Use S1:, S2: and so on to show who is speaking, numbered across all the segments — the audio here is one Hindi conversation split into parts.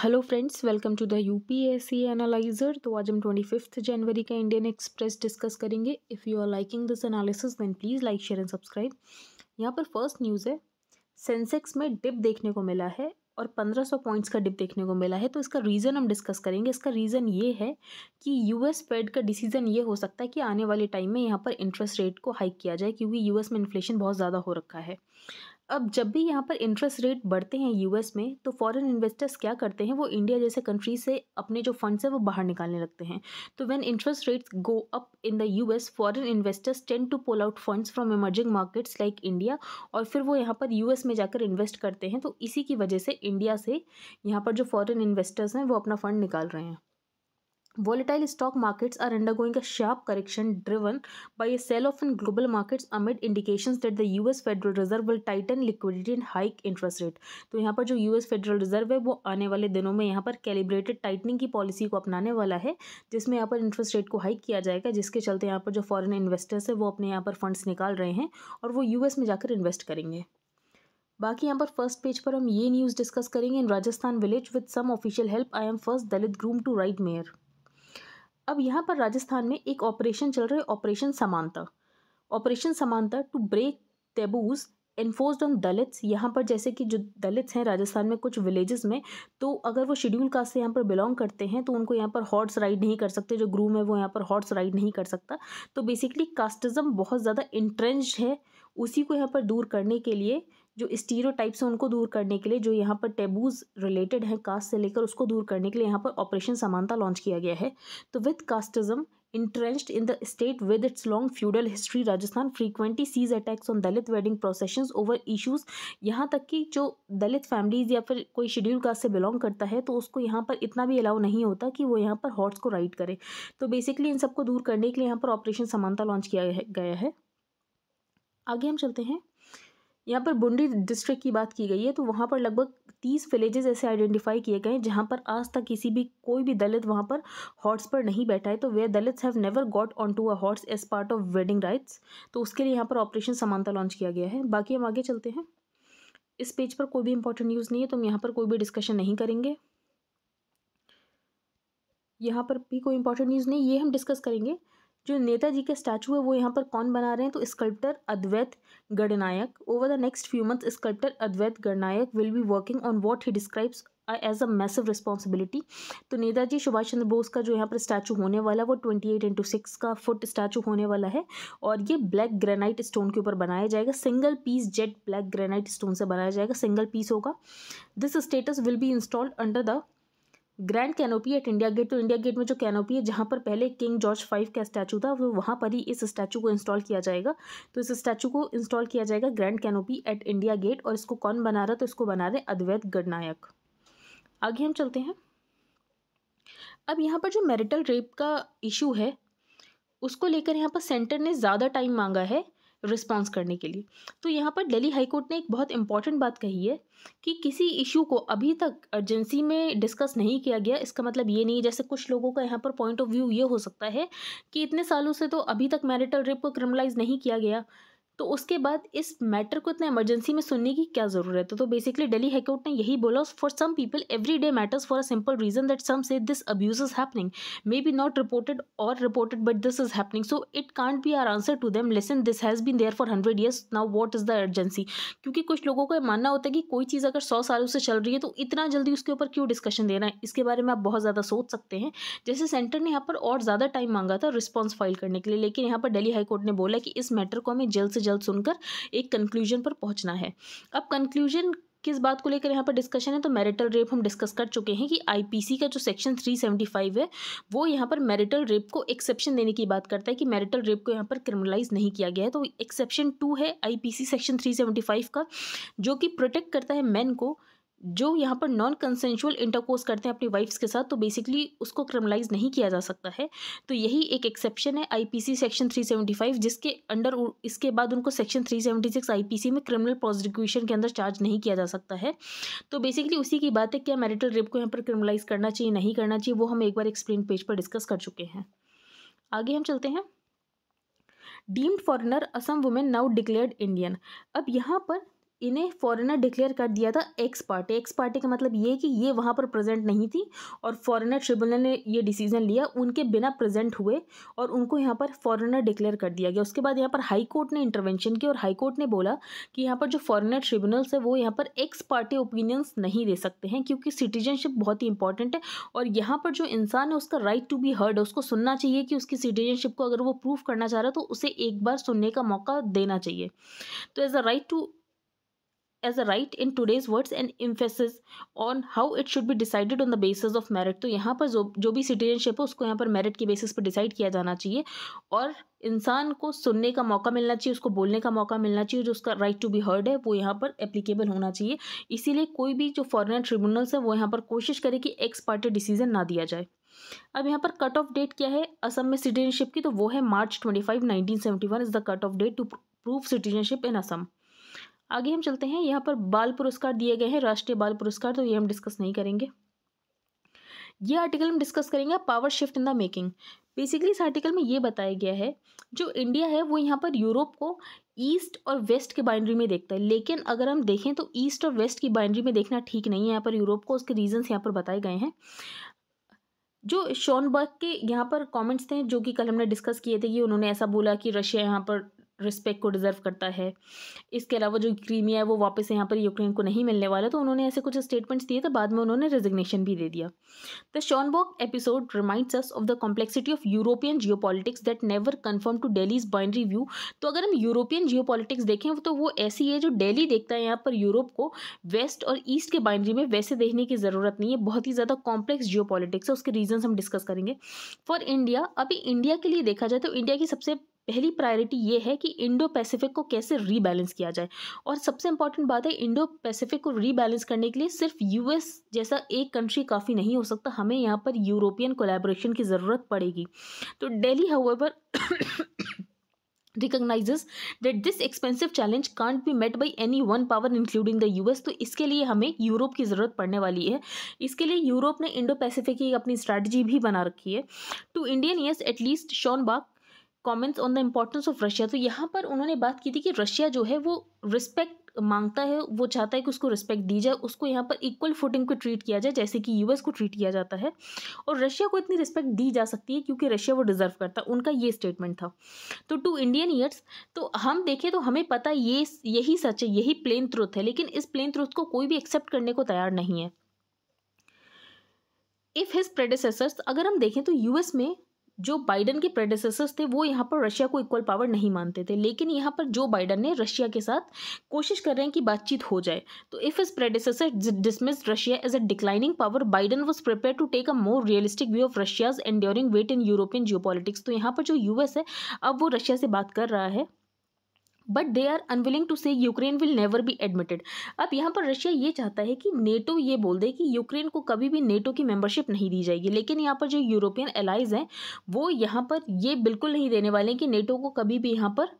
S1: Hello friends welcome to the UPSC analyser तो आज हम ट्वेंटी फिफ्थ जनवरी का इंडियन एक्सप्रेस डिस्कस करेंगे if you are liking this analysis then please like share and subscribe यहाँ पर फर्स्ट न्यूज़ है सेंसेक्स में डिप देखने को मिला है और पंद्रह सौ पॉइंट्स का डिप देखने को मिला है तो इसका रीज़न हम डिस्कस करेंगे इसका रीज़न ये है कि यूएस फेड का डिसीज़न ये हो सकता है कि आने वाले टाइम में यहाँ पर इंटरेस्ट रेट को हाइक किया जाए क्योंकि यूएस में इन्फ्लेशन बहुत ज़्यादा हो रखा है अब जब भी यहाँ पर इंटरेस्ट रेट बढ़ते हैं यूएस में तो फॉरेन इन्वेस्टर्स क्या करते हैं वो इंडिया जैसे कंट्रीज से अपने जो फंड्स हैं वो बाहर निकालने लगते हैं तो when interest rates go up in the US foreign investors tend to pull out funds from emerging markets like India और फिर वो यहाँ पर यू में जाकर इन्वेस्ट करते हैं तो इसी की वजह से इंडिया से यहाँ पर जो फ़ॉरन इन्वेस्टर्स हैं वो अपना फंड निकाल रहे हैं Volatile stock markets are undergoing a sharp correction driven by a sell-off in global markets amid indications that the US Federal Reserve will tighten liquidity and hike interest rate. तो यहाँ पर जो US Federal Reserve है वो आने वाले दिनों में यहाँ पर कैलिब्रेटेड टाइटनिंग की पॉलिसी को अपनाने वाला है जिसमें यहाँ पर इंटरेस्ट रेट को हाइक किया जाएगा जिसके चलते यहाँ पर जो फॉरन इन्वेस्टर्स है वो अपने यहाँ पर फंड्स निकाल रहे हैं और वो एस में जाकर इन्वेस्ट करेंगे बाकी यहाँ पर फर्स्ट पेज पर हम ये न्यूज़ डिस्कस करेंगे in Rajasthan village with some official help I am first Dalit groom to ride mare अब यहाँ पर राजस्थान में एक ऑपरेशन चल रहा है operation Samanta operation Samanta to break taboos enforced on Dalits यहाँ पर जैसे कि जो दलित्स हैं राजस्थान में कुछ विलेजेस में तो अगर वो शेड्यूल कास्ट से यहाँ पर बिलोंग करते हैं तो उनको यहाँ पर हॉर्स राइड नहीं कर सकते जो ग्रूम है वो यहाँ पर हॉर्स राइड नहीं कर सकता तो बेसिकली कास्टिज़म बहुत ज़्यादा इंट्रेंज है उसी को यहाँ पर दूर करने के लिए जो टाइप्स हैं उनको दूर करने के लिए जो यहाँ पर टेबूज रिलेटेड हैं कास्ट से लेकर उसको दूर करने के लिए यहाँ पर ऑपरेशन समानता लॉन्च किया गया है तो with casteism interest in the state with its long feudal history Rajasthan frequently sees attacks on Dalit wedding procession over issues यहाँ तक कि जो दलित फैमिलीज या फिर कोई शेड्यूल कास्ट से बिलोंग करता है तो उसको यहाँ पर इतना भी अलाउ नहीं होता कि वो यहाँ पर हॉर्स को राइड करे तो बेसिकली इन सबको दूर करने के लिए यहाँ पर ऑपरेशन समानता लॉन्च किया गया है आगे हम चलते हैं यहाँ पर बुंडी डिस्ट्रिक्ट की बात की गई है तो वहाँ पर लगभग तीस विलेजेस ऐसे आइडेंटिफाई किए गए हैं जहाँ पर आज तक किसी भी कोई भी दलित वहाँ पर हॉर्स पर नहीं बैठा है तो वे Dalit have never got on to a horse as part of wedding rites तो उसके लिए यहाँ पर ऑपरेशन समानता लॉन्च किया गया है बाकी हम आगे चलते हैं इस पेज पर कोई भी इंपॉर्टेंट न्यूज़ नहीं है तो हम यहाँ पर कोई भी डिस्कशन नहीं करेंगे यहाँ पर भी कोई इंपॉर्टेंट न्यूज़ नहीं ये हम डिस्कस करेंगे जो नेताजी का स्टैचू है वो यहाँ पर कौन बना रहे हैं तो sculptor Advait Gananayak over the next few month sculptor Advait Gananayak will be working on what he describes as a massive responsibility तो नेताजी सुभाष चंद्र बोस का जो यहाँ पर स्टैचू होने वाला है वो ट्वेंटी एट इंटू सिक्स का फुट स्टैचू होने वाला है और ये ब्लैक ग्रेनाइट स्टोन के ऊपर बनाया जाएगा single piece jet black granite stone से बनाया जाएगा सिंगल पीस होगा this status will be installed under the grand canopy at India Gate तो इंडिया गेट में जो कैनोपी है जहाँ पर पहले किंग जॉर्ज फाइव का स्टैचू था वो वहाँ पर ही इस स्टैचू को इंस्टॉल किया जाएगा तो इस स्टैचू को इंस्टॉल किया जाएगा grand canopy at India Gate और इसको कौन बना रहा तो इसको बना रहे अद्वैत गणनायक आगे हम चलते हैं अब यहाँ पर जो मैरिटल रेप का इशू है उसको लेकर यहाँ पर सेंटर ने ज़्यादा टाइम मांगा है रिस्पॉन्स करने के लिए तो यहाँ पर दिल्ली हाईकोर्ट ने एक बहुत इंपॉर्टेंट बात कही है कि किसी इशू को अभी तक अर्जेंसी में डिस्कस नहीं किया गया इसका मतलब ये नहीं है जैसे कुछ लोगों का यहाँ पर पॉइंट ऑफ व्यू ये हो सकता है कि इतने सालों से तो अभी तक मैरिटल रेप को क्रिमिनलाइज नहीं किया गया तो उसके बाद इस मैटर को इतना इमरजेंसी में सुनने की क्या ज़रूरत है तो बेसिकली डेली हाईकोर्ट ने यही बोला for some people every day matters for a simple reason that some say this abuse is happening may be not reported और reported but this is happening so it can't be our answer to them lesson this has been there for hundred years now what is the urgency क्योंकि कुछ लोगों का मानना होता है कि कोई चीज़ अगर सौ सालों से चल रही है तो इतना जल्दी उसके ऊपर क्यों डिस्कशन देना है इसके बारे में आप बहुत ज़्यादा सोच सकते हैं जैसे सेंटर ने यहाँ पर और ज़्यादा टाइम मांगा था रिस्पॉन्स फाइल करने के लिए लेकिन यहाँ पर डेली हाईकोर्ट ने बोला कि इस मैटर को हमें जल्द से रिजल्ट सुनकर एक कंक्लूजन पर पहुंचना है अब कंक्लूजन किस बात को लेकर यहाँ पर डिस्कशन है तो मैरिटल रेप हम डिस्कस कर चुके हैं कि आईपीसी का जो सेक्शन 375 है वो यहाँ पर मैरिटल रेप को एक्सेप्शन देने की बात करता है कि मैरिटल रेप को यहाँ पर क्रिमिनलाइज नहीं किया गया है तो एक्सेप्शन टू है आईपीसी सेक्शन 375 का जो कि प्रोटेक्ट करता है मैन को जो यहाँ पर नॉन कंसेंशुअल इंटरकोर्स करते हैं अपनी वाइफ्स के साथ तो बेसिकली उसको क्रिमिनलाइज नहीं किया जा सकता है तो यही एक एक्सेप्शन है आईपीसी सेक्शन 375 जिसके अंडर इसके बाद उनको सेक्शन 376 आईपीसी में क्रिमिनल प्रोसिक्यूशन के अंदर चार्ज नहीं किया जा सकता है तो बेसिकली उसी की बात है क्या मैरिटल रेप को यहाँ पर क्रिमिनलाइज करना चाहिए नहीं करना चाहिए वो हम एक बार एक्सप्लेन पेज पर डिस्कस कर चुके हैं आगे हम चलते हैं deemed foreigner Assam women now declared Indian अब यहाँ पर इन्हें फॉरेनर डिक्लेयर कर दिया था एक्स पार्टी एक्स पार्टी का मतलब ये कि ये वहाँ पर प्रेजेंट नहीं थी और फॉरेनर ट्रिब्यूनल ने ये डिसीजन लिया उनके बिना प्रेजेंट हुए और उनको यहाँ पर फॉरेनर डिक्लेयर कर दिया गया उसके बाद यहाँ पर हाई कोर्ट ने इंटरवेंशन किया और हाई कोर्ट ने बोला कि यहाँ पर जो फॉरेनर ट्रिब्यूनल्स है वो यहाँ पर एक्स पार्टी ओपिनियंस नहीं दे सकते हैं क्योंकि सिटीजनशिप बहुत ही इंपॉर्टेंट है और यहाँ पर जो इंसान है उसका राइट टू बी हर्ड उसको सुनना चाहिए कि उसकी सिटीजनशिप को अगर वो प्रूव करना चाह रहा है तो उसे एक बार सुनने का मौका देना चाहिए तो as a right to as a right in today's words and emphasis on how it should be decided on the basis of merit तो यहाँ पर जो जो भी सिटीजनशिप है उसको यहाँ पर मेरिट के बेसिस पर डिसाइड किया जाना चाहिए और इंसान को सुनने का मौका मिलना चाहिए उसको बोलने का मौका मिलना चाहिए जो उसका राइट टू बी हर्ड है वो यहाँ पर एप्लीकेबल होना चाहिए इसीलिए कोई भी जो फॉरनर ट्रिब्यूनल्स है वो यहाँ पर कोशिश करे कि एक्स पार्टी डिसीजन ना दिया जाए अब यहाँ पर कट ऑफ डेट क्या है असम में सिटीजनशिप की तो वो है March twenty five nineteen seventy one is the cut off date to prove citizenship in Assam आगे हम चलते हैं यहाँ पर बाल पुरस्कार दिए गए हैं राष्ट्रीय बाल पुरस्कार तो ये हम डिस्कस नहीं करेंगे ये आर्टिकल हम डिस्कस करेंगे power shift in the making basically इस आर्टिकल में ये बताया गया है जो इंडिया है वो यहाँ पर यूरोप को ईस्ट और वेस्ट के बाइंड्री में देखता है लेकिन अगर हम देखें तो ईस्ट और वेस्ट की बाइंड्री में देखना ठीक नहीं है यहाँ पर यूरोप को उसके रीजन्स यहाँ पर बताए गए हैं जो शॉनबर्ग के यहाँ पर कमेंट्स थे जो कि कल हमने डिस्कस किए थे कि उन्होंने ऐसा बोला कि रशिया यहाँ पर रिस्पेक्ट को डिज़र्व करता है इसके अलावा जो क्रीमिया है वो वापस यहाँ पर यूक्रेन को नहीं मिलने वाला तो उन्होंने ऐसे कुछ स्टेटमेंट्स दिए थे बाद में उन्होंने रिजिग्नेशन भी दे दिया the Schonbach episode reminds us of the complexity of European geopolitics that never conform to Delhi's binary view तो अगर हम यूरोपियन जियो पॉलिटिक्स देखें तो वो ऐसी है जो डेली देखता है यहाँ पर यूरोप को वेस्ट और ईस्ट के बाइंड्री में वैसे देखने की ज़रूरत नहीं है बहुत ही ज़्यादा कॉम्प्लेक्स जियो है उसके रीजन्स हम डिस्कस करेंगे फॉर इंडिया अभी इंडिया के लिए देखा जाए तो इंडिया की सबसे पहली प्रायोरिटी ये है कि इंडो पैसिफिक को कैसे रीबैलेंस किया जाए और सबसे इंपॉर्टेंट बात है इंडो पैसिफिक को रीबैलेंस करने के लिए सिर्फ यूएस जैसा एक कंट्री काफ़ी नहीं हो सकता हमें यहाँ पर यूरोपियन कोलेबोरेशन की ज़रूरत पड़ेगी तो Delhi however recognises that this expensive challenge can't be met by any one power including the US तो इसके लिए हमें यूरोप की ज़रूरत पड़ने वाली है इसके लिए यूरोप ने इंडो पैसिफिक की अपनी स्ट्रैटेजी भी बना रखी है to Indian ears at least Schonbach comments on the importance of Russia तो यहाँ पर उन्होंने बात की थी कि रशिया जो है वो रिस्पेक्ट मांगता है वो चाहता है कि उसको रिस्पेक्ट दी जाए उसको यहाँ पर इक्वल फुटिंग को ट्रीट किया जाए जैसे कि यूएस को ट्रीट किया जाता है और रशिया को इतनी रिस्पेक्ट दी जा सकती है क्योंकि रशिया वो डिजर्व करता है उनका ये स्टेटमेंट था तो टू इंडियन ईयर्स तो हम देखें तो हमें पता ये यही सच है यही प्लेन ट्रुथ है लेकिन इस प्लेन ट्रुथ को कोई भी एक्सेप्ट करने को तैयार नहीं है इफ़ हिज प्रेडिसेसर्स अगर हम देखें तो यूएस में जो बाइडन के प्रेडिसेसर्स थे वो यहाँ पर रशिया को इक्वल पावर नहीं मानते थे लेकिन यहाँ पर जो बाइडन ने रशिया के साथ कोशिश कर रहे हैं कि बातचीत हो जाए तो if his predecessor dismissed Russia as a declining power Biden was prepared to take a more realistic view of Russia's and enduring weight in European geo तो यहाँ पर जो यूएस है अब वो रशिया से बात कर रहा है but they are unwilling to say Ukraine will never be admitted अब यहाँ पर रशिया ये चाहता है कि नेटो ये बोल दे कि यूक्रेन को कभी भी नेटो की मेंबरशिप नहीं दी जाएगी लेकिन यहाँ पर जो यूरोपियन एलाइज हैं वो यहाँ पर ये बिल्कुल नहीं देने वाले कि नेटो को कभी भी यहाँ पर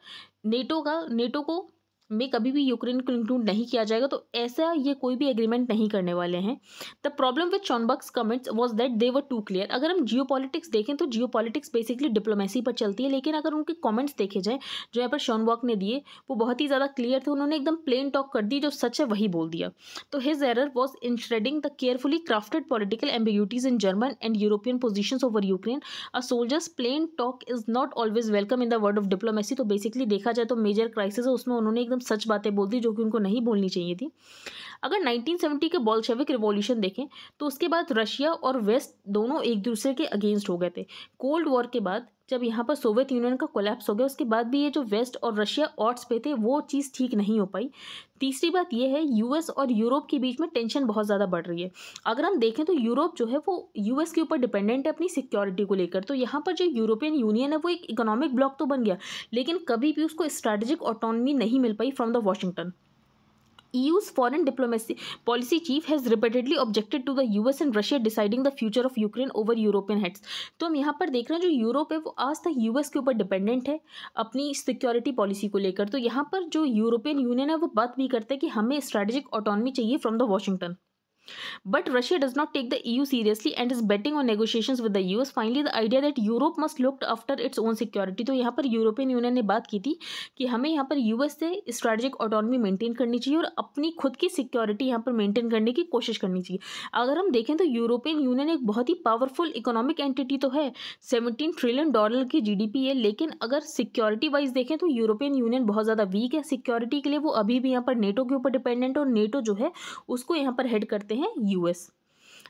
S1: नेटो का नेटो को में कभी भी यूक्रेन को इंक्लूड नहीं किया जाएगा तो ऐसा ये कोई भी एग्रीमेंट नहीं करने वाले हैं the problem with Schonberg's comments was that they were too clear अगर हम जियो देखें तो जियो बेसिकली डिप्लोमेसी पर चलती है लेकिन अगर उनके कॉमेंट्स देखे जाएँ जो यहाँ पर शॉनबॉक ने दिए वो बहुत ही ज़्यादा क्लियर थे उन्होंने एकदम प्लेन टॉक कर दी जो सच है वही बोल दिया तो his error was in shredding the carefully crafted political ambiguities in German and European position over Ukraine a soldier's plain talk is not always welcome in the world of diplomacy तो बेसिकली देखा जाए तो मेजर क्राइसिस है उसमें उन्होंने एकदम एकदम सच बातें बोल दी जो कि उनको नहीं बोलनी चाहिए थी अगर 1970 के बॉल्शेविक रिवॉल्यूशन देखें तो उसके बाद रशिया और वेस्ट दोनों एक दूसरे के अगेंस्ट हो गए थे कोल्ड वॉर के बाद जब यहाँ पर सोवियत यूनियन का कोलैप्स हो गया उसके बाद भी ये जो वेस्ट और रशिया ऑट्स पे थे वो चीज़ ठीक नहीं हो पाई तीसरी बात यह है यूएस और यूरोप के बीच में टेंशन बहुत ज़्यादा बढ़ रही है अगर हम देखें तो यूरोप जो है वो यूएस के ऊपर डिपेंडेंट है अपनी सिक्योरिटी को लेकर तो यहाँ पर जो यूरोपियन यूनियन है वो एक इकोनॉमिक ब्लॉक तो बन गया लेकिन कभी भी उसको स्ट्रैटेजिक ऑटोनमी नहीं मिल पाई from the Washington EU's foreign diplomacy policy chief has repeatedly objected to the US and Russia deciding the future of Ukraine over European heads. तो हम यहाँ पर देख रहे हैं जो यूरोप है वो आज तक यूएस के ऊपर डिपेंडेंट है अपनी सिक्योरिटी पॉलिसी को लेकर तो यहाँ पर जो यूरोपियन यूनियन है वो बात भी करते हैं कि हमें स्ट्रेटेजिक ऑटोनमी चाहिए from the Washington But Russia does not take the EU seriously and is betting on negotiations with the US. Finally, the idea that Europe must look after its own security. तो यहाँ पर यूरोपियन यूनियन ने बात की थी कि हमें यहाँ पर यूएस से स्ट्रेटेजिक ऑटोनॉमी मेंटेन करनी चाहिए और अपनी खुद की सिक्योरिटी यहाँ पर मेंटेन करने की कोशिश करनी चाहिए अगर हम देखें तो यूरोपियन यूनियन एक बहुत ही पावरफुल इकोनॉमिक एंटिटी तो है सेवनटीन ट्रिलियन डॉलर की पी है लेकिन अगर सिक्योरिटी वाइज देखें तो यूरोपियन यूनियन बहुत ज़्यादा वीक है सिक्योरिटी के लिए वो अभी भी यहाँ पर नेटो के ऊपर डिपेंडेंट और नेटो जो है उसको यहाँ पर हेड करते हैं हैं US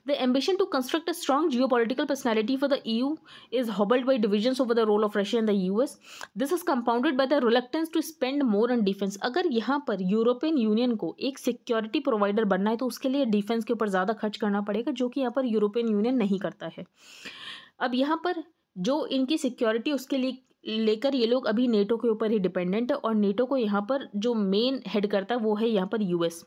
S1: the ambition to construct a strong geopolitical personality for the EU is hobbled by division over the role of Russia and the U S this is compounded by the reluctance to spend more on defence अगर यहाँ पर यूरोपियन यूनियन को एक सिक्योरिटी प्रोवाइडर बनना है तो उसके लिए डिफेंस के ऊपर ज़्यादा खर्च करना पड़ेगा जो कि यहाँ पर यूरोपियन यूनियन नहीं करता है अब यहाँ पर जो इनकी सिक्योरिटी उसके लिए लेकर ये लोग अभी नेटो के ऊपर ही डिपेंडेंट है और नेटो को यहाँ पर जो मेन हेड करता है वो है यहाँ पर US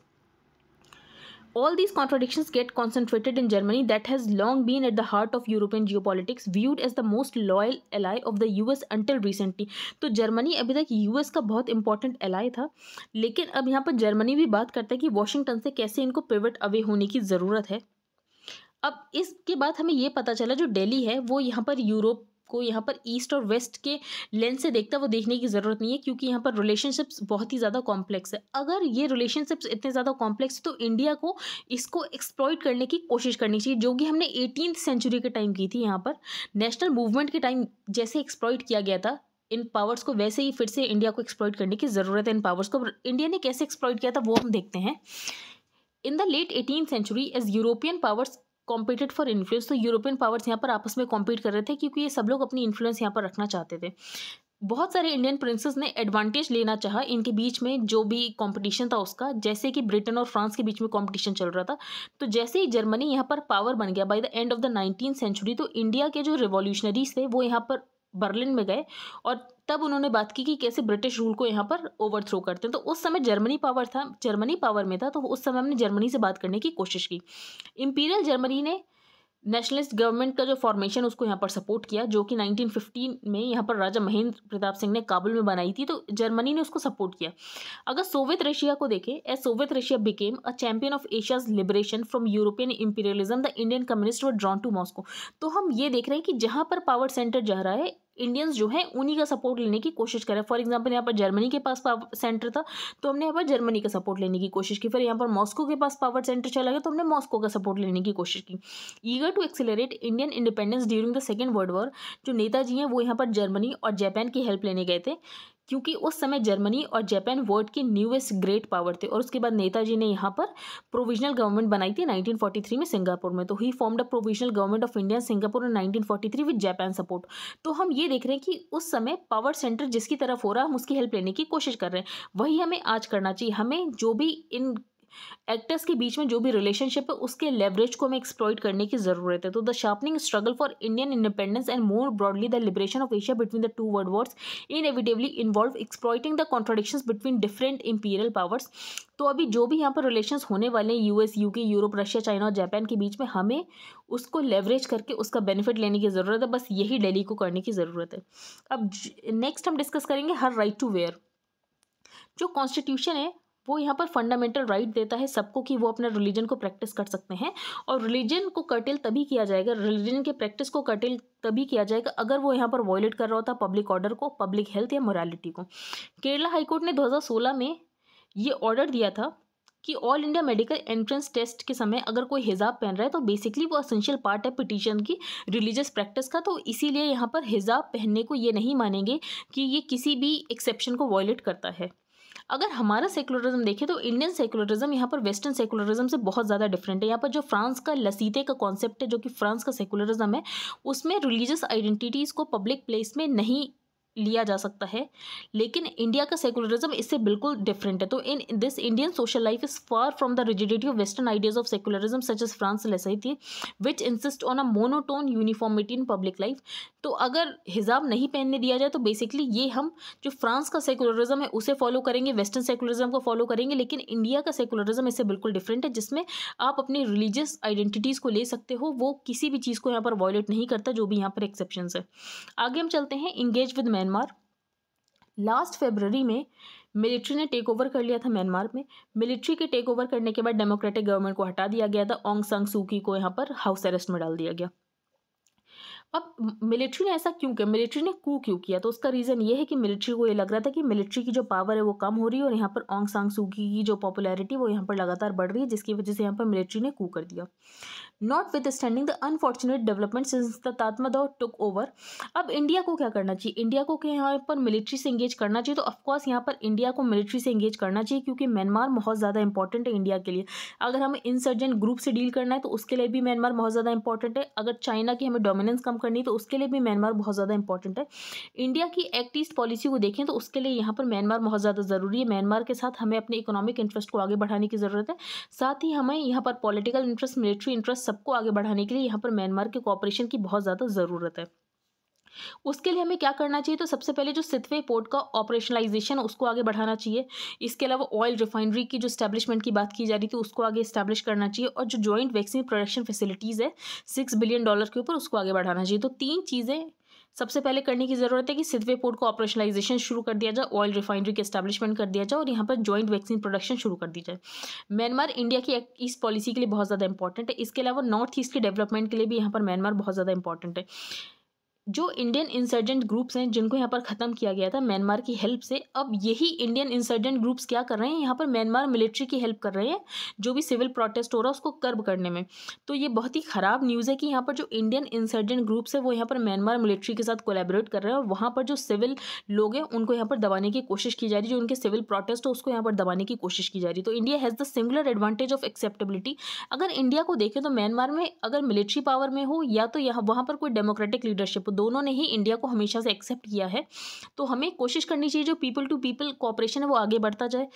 S1: All these contradictions get concentrated in Germany that has long been at the heart of European geopolitics, viewed as the most loyal ally of the US until recently. तो जर्मनी अभी तक यूएस का बहुत इंपॉर्टेंट एलाई था लेकिन अब यहाँ पर जर्मनी भी बात करता है कि वॉशिंगटन से कैसे इनको पिवट अवे होने की ज़रूरत है अब इसके बाद हमें ये पता चला जो दिल्ली है वो यहाँ पर यूरोप को यहाँ पर ईस्ट और वेस्ट के लेंथ से देखता है वो देखने की ज़रूरत नहीं है क्योंकि यहाँ पर रिलेशनशिप्स बहुत ही ज़्यादा कॉम्प्लेक्स है अगर ये रिलेशनशिप्स इतने ज़्यादा कॉम्प्लेक्स है तो इंडिया को इसको एक्सप्लॉयट करने की कोशिश करनी चाहिए जो कि हमने एटीन सेंचुरी के टाइम की थी यहाँ पर नेशनल मूवमेंट के टाइम जैसे एक्सप्लॉयट किया गया था इन पावर्स को वैसे ही फिर से इंडिया को एक्सप्लॉयट करने की ज़रूरत है इन पावर्स को इंडिया ने कैसे एक्सप्लॉयट किया था वो हम देखते हैं in the late eighteen century as European powers competed for influence तो यूरोपियन पावर्स यहाँ पर आपस में कॉम्पीट कर रहे थे क्योंकि ये सब लोग अपनी इन्फ्लुएंस यहाँ पर रखना चाहते थे बहुत सारे इंडियन प्रिंसेस ने एडवांटेज लेना चाहा इनके बीच में जो भी कंपटीशन था उसका जैसे कि ब्रिटेन और फ्रांस के बीच में कंपटीशन चल रहा था तो जैसे ही जर्मनी यहाँ पर पावर बन गया by the end of the nineteen century तो इंडिया के जो रिवोल्यूशनरीज थे वो यहाँ पर बर्लिन में गए और तब उन्होंने बात की कि कैसे ब्रिटिश रूल को यहाँ पर ओवर थ्रो करते हैं तो उस समय जर्मनी पावर था जर्मनी पावर में था तो उस समय हमने जर्मनी से बात करने की कोशिश की इम्पीरियल जर्मनी ने नेशनलिस्ट गवर्नमेंट का जो फॉर्मेशन उसको यहाँ पर सपोर्ट किया जो कि 1915 में यहाँ पर राजा महेंद्र प्रताप सिंह ने काबुल में बनाई थी तो जर्मनी ने उसको सपोर्ट किया अगर सोवियत रशिया को देखें as Soviet Russia became a champion of Asia's liberation from European imperialism the Indian communist were drawn to Moscow तो हम ये देख रहे हैं कि जहाँ पर पावर सेंटर जा रहा है इंडियंस जो है उन्हीं का सपोर्ट लेने की कोशिश करें फॉर एग्जांपल यहाँ पर जर्मनी के पास पावर सेंटर था तो हमने यहाँ पर जर्मनी का सपोर्ट लेने की कोशिश की फिर यहाँ पर मॉस्को के पास पावर सेंटर चला गया तो हमने मॉस्को का सपोर्ट लेने की कोशिश की eager to accelerate Indian independence during the second world war जो नेताजी हैं वो यहाँ पर जर्मनी और जापान की हेल्प लेने गए थे क्योंकि उस समय जर्मनी और जापान वर्ल्ड की न्यूएस्ट ग्रेट पावर थे और उसके बाद नेताजी ने यहाँ पर प्रोविजनल गवर्नमेंट बनाई थी 1943 में सिंगापुर में तो he form the provisional government of India Singapore in 1943 with Japan support तो हम ये देख रहे हैं कि उस समय पावर सेंटर जिसकी तरफ हो रहा हम उसकी हेल्प लेने की कोशिश कर रहे हैं वही हमें आज करना चाहिए हमें जो भी इन एक्टर्स के बीच में जो भी रिलेशनशिप है उसके लेवरेज को हमें एक्सप्लॉइट करने की ज़रूरत है तो the sharpening struggle for Indian independence and more broadly the liberation of Asia between the two world wars inevitably involve exploiting the contradiction between different imperial powers तो अभी जो भी यहाँ पर रिलेशन होने वाले हैं US UK Europe Russia China और जापान के बीच में हमें उसको लेवरेज करके उसका बेनिफिट लेने की ज़रूरत है बस यही डेली को करने की ज़रूरत है अब नेक्स्ट हम डिस्कस करेंगे हर राइट टू वेयर जो कॉन्स्टिट्यूशन है वो यहाँ पर फंडामेंटल राइट देता है सबको कि वो अपना रिलीजन को प्रैक्टिस कर सकते हैं और रिलीजन को कर्टेल तभी किया जाएगा रिलीजन के प्रैक्टिस को कर्टेल तभी किया जाएगा अगर वो यहाँ पर वॉयलेट कर रहा होता पब्लिक ऑर्डर को पब्लिक हेल्थ या मोरालिटी को केरला हाईकोर्ट ने 2016 में ये ऑर्डर दिया था कि all India medical entrance test के समय अगर कोई हिजाब पहन रहा है तो बेसिकली वो असेंशियल पार्ट है पिटिशन की रिलीजियस प्रैक्टिस का तो इसीलिए यहाँ पर हिजाब पहनने को ये नहीं मानेंगे कि ये किसी भी एक्सेप्शन को वॉयलेट करता है अगर हमारा सेकुलरिज्म देखें तो इंडियन सेकुलरिज्म यहाँ पर वेस्टर्न सेकुलरिज्म से बहुत ज़्यादा डिफरेंट है यहाँ पर जो फ्रांस का लसीते का कॉन्सेप्ट है जो कि फ्रांस का सेकुलरिज्म है उसमें रिलीजियस आइडेंटिटीज़ को पब्लिक प्लेस में नहीं लिया जा सकता है लेकिन इंडिया का सेकुलरिज्म इससे बिल्कुल डिफरेंट है तो in this Indian social life is far from the rigidity of western ideas of secularism such as France सही थी which insist on a monotone uniformity in public life तो अगर हिजाब नहीं पहनने दिया जाए तो बेसिकली ये हम जो फ्रांस का सेकुलरिज्म है उसे फॉलो करेंगे वेस्टर्न सेकुलरिज्म को फॉलो करेंगे लेकिन इंडिया का सेकुलरिज्म इससे बिल्कुल डिफरेंट है जिसमें आप अपनी रिलीजियस आइडेंटिटीज़ को ले सकते हो वो किसी भी चीज़ को यहाँ पर वॉयलेट नहीं करता जो भी यहाँ पर एक्सेप्शन है आगे हम चलते हैं engage with man Myanmar last February में मिलिट्री ने टेक ओवर कर लिया था म्यांमार में मिलिट्री के टेक ओवर करने के बाद डेमोक्रेटिक गवर्नमेंट को हटा दिया गया था ओंग संग सूकी को यहाँ पर हाउस अरेस्ट में डाल दिया गया अब मिलिट्री ने ऐसा क्यों किया मिलिट्री ने कू क्यों किया तो उसका रीज़न ये है कि मिलिट्री को ये लग रहा था कि मिलिट्री की जो पावर है वो कम हो रही है और यहाँ पर ओंग सांग सूकी की जो पॉपुलैरिटी वो यहाँ पर लगातार बढ़ रही है जिसकी वजह से यहाँ पर मिलिट्री ने कू कर दिया not standing the unfortunate development since took over अब इंडिया को क्या करना चाहिए इंडिया को क्या यहाँ पर मिलिट्री से इंगेज करना चाहिए तो ऑफकोर्स यहाँ पर इंडिया को मिलिट्री से इंगेज करना चाहिए क्योंकि म्यांमार बहुत ज़्यादा इंपॉर्टेंट है इंडिया के लिए अगर हमें इंसर्जेंट ग्रुप से डील करना है तो उसके लिए भी म्यांमार बहुत ज़्यादा इंपॉर्टेंट है अगर चाइना की हमें डोमिनेंस कम करनी है तो उसके लिए भी म्यांमार बहुत ज़्यादा इंपॉर्टेंट है इंडिया की एक्ट ईस्ट पॉलिसी को देखें तो उसके लिए यहाँ पर म्यांमार बहुत ज़्यादा ज़रूरी है म्यांमार के साथ हमें अपने इकोनॉमिक इंटरेस्ट को आगे बढ़ाने की ज़रूरत है साथ ही हमें यहाँ पर पॉलिटिकल इंटरेस्ट मिलिट्री इंटरेस्ट सबको आगे बढ़ाने के लिए यहाँ पर म्यांमार के कॉपरेशन की बहुत ज़्यादा ज़रूरत है उसके लिए हमें क्या करना चाहिए तो सबसे पहले जो सितवे पोर्ट का ऑपरेशनलाइजेशन उसको आगे बढ़ाना चाहिए इसके अलावा ऑयल रिफाइनरी की जो स्टैब्लिशमेंट की बात की जा रही थी उसको आगे स्टैब्लिश करना चाहिए और जो जॉइंट वैक्सीन प्रोडक्शन फैसिलिटीज़ है सिक्स बिलियन डॉलर के ऊपर उसको आगे बढ़ाना चाहिए तो तीन चीज़ें सबसे पहले करने की ज़रूरत है कि सिद्धवे पोर्ट को ऑपरेशनलाइजेशन शुरू कर दिया जाए ऑयल रिफाइनरी के एस्टेब्लिशमेंट कर दिया जाए और यहाँ पर जॉइंट वैक्सीन प्रोडक्शन शुरू कर दी जाए म्यांमार इंडिया की इस पॉलिसी के लिए बहुत ज़्यादा इंपॉर्टेंट है इसके अलावा नॉर्थ ईस्ट के डेवलपमेंट के लिए भी यहाँ पर म्यांमार बहुत ज़्यादा इंपॉर्टेंट है जो इंडियन इंसर्जेंट ग्रुप्स हैं जिनको यहाँ पर ख़त्म किया गया था म्यांमार की हेल्प से अब यही इंडियन इंसर्जेंट ग्रुप्स क्या कर रहे हैं यहाँ पर म्यांमार मिलिट्री की हेल्प कर रहे हैं जो भी सिविल प्रोटेस्ट हो रहा है उसको कर्ब करने में तो ये बहुत ही ख़राब न्यूज़ है कि यहाँ पर जो इंडियन इंसर्जेंट ग्रुप्स है वो यहाँ पर म्यांमार मिलिट्री के साथ कोलेबोरेट कर रहे हैं और वहाँ पर जो सिविल लोग हैं उनको यहाँ पर दबाने की कोशिश की जा रही है जो उनके सिविल प्रोटेस्ट हो उसको यहाँ पर दबाने की कोशिश की जा रही है तो India has the singular advantage of acceptability अगर इंडिया को देखें तो म्यांमार में अगर मिलिट्री पावर में हो या तो यहाँ वहाँ पर कोई डेमोक्रेटिक लीडरशिप दोनों ने ही इंडिया को हमेशा से एक्सेप्ट किया है तो हमें कोशिश करनी चाहिए जो पीपल टू पीपल कॉपरेशन है वो आगे बढ़ता जाए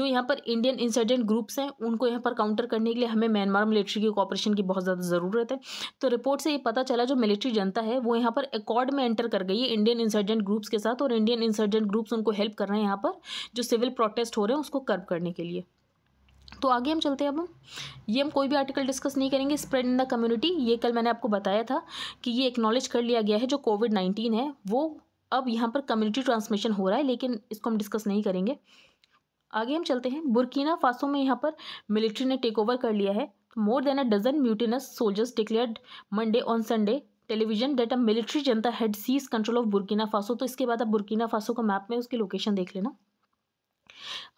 S1: जो यहाँ पर इंडियन इंसर्जेंट ग्रुप्स हैं उनको यहाँ पर काउंटर करने के लिए हमें म्यांमार मिलिट्री की कॉपरेशन की बहुत ज़्यादा ज़रूरत है तो रिपोर्ट से ये पता चला जो मिलिट्री जनता है वो यहाँ पर एकॉर्ड में एंटर कर गई है इंडियन इंसर्जेंट ग्रुप्स के साथ और इंडियन इंसर्जेंट ग्रुप्स उनको हेल्प कर रहे हैं यहाँ पर जो सिविल प्रोटेस्ट हो रहे हैं उसको कर्व करने के लिए तो आगे हम चलते हैं अब ये हम कोई भी आर्टिकल डिस्कस नहीं करेंगे स्प्रेड इन द कम्युनिटी ये कल मैंने आपको बताया था कि ये एक्नॉलेज कर लिया गया है जो कोविड नाइन्टीन है वो अब यहाँ पर कम्युनिटी ट्रांसमिशन हो रहा है लेकिन इसको हम डिस्कस नहीं करेंगे आगे हम चलते हैं बुरकीना फासो में यहाँ पर मिलिट्री ने टेक ओवर कर लिया है more than a dozen mutinous soldiers declared Monday on Sunday television that a military junta had seize control of Burkina Faso तो इसके बाद आप बुरकीना फासो का मैप में उसकी लोकेशन देख लेना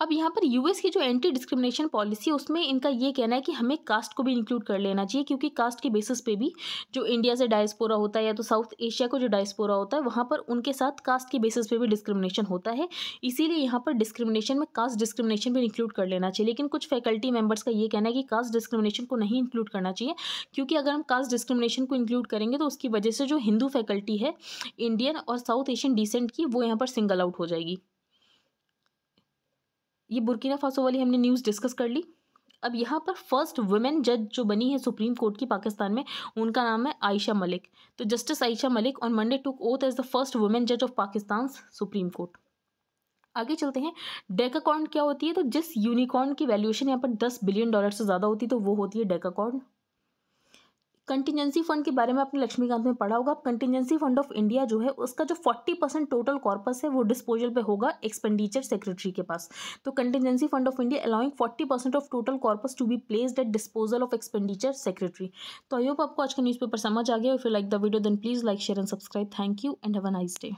S1: अब यहाँ पर यूएस की जो एंटी डिस्क्रिमिनेशन पॉलिसी है उसमें इनका ये कहना है कि हमें कास्ट को भी इंक्लूड कर लेना चाहिए क्योंकि कास्ट के बेसिस पे भी जो इंडिया से डायस्पोरा होता है या तो साउथ एशिया को जो डायस्पोरा होता है वहाँ पर उनके साथ कास्ट के बेसिस पे भी डिस्क्रिमिनेशन होता है इसीलिए यहाँ पर डिस्क्रिमिनेशन में कास्ट डिस्क्रिमिनेशन भी इंक्लूड कर लेना चाहिए लेकिन कुछ फैकल्टी मेम्बर्स का ये कहना है कि कास्ट डिस्क्रिमिनेशन को नहीं इंक्लूड करना चाहिए क्योंकि अगर हम कास्ट डिस्क्रिमिनेशन को इंक्लूड करेंगे तो उसकी वजह से जो हिंदू फैकल्टी है इंडियन और साउथ एशियन डिसेंट की वो यहाँ पर सिंगल आउट हो जाएगी ये बुरकिना फासो वाली हमने न्यूज़ डिस्कस कर ली अब यहाँ पर फर्स्ट वुमेन जज जो बनी है सुप्रीम कोर्ट की पाकिस्तान में उनका नाम है आयशा मलिक तो justice Ayesha Malik on Monday took oath as the first women जज ऑफ पाकिस्तान सुप्रीम कोर्ट आगे चलते हैं डेकाकॉन क्या होती है तो जिस यूनिकॉर्न की वैल्यूएशन यहाँ पर दस बिलियन डॉलर से ज़्यादा होती है तो वो होती है डेकाकॉर्न कंटिजेंसी फंड के बारे में आपने लक्ष्मीकांत में पढ़ा होगा कंटिजेंसी फंड ऑफ इंडिया जो है उसका जो फोर्टी परसेंट टोटल कॉर्पस है वो डिस्पोजल पे होगा एक्सपेंडिचर सेक्रेटरी के पास तो contingency fund of India allowing forty percent of total corpus to be placed at disposal of expenditure secretary तो आई होप आपको आज का न्यूज़पेपर समझ आ गया if you like the video then please like share and subscribe thank you and have a nice day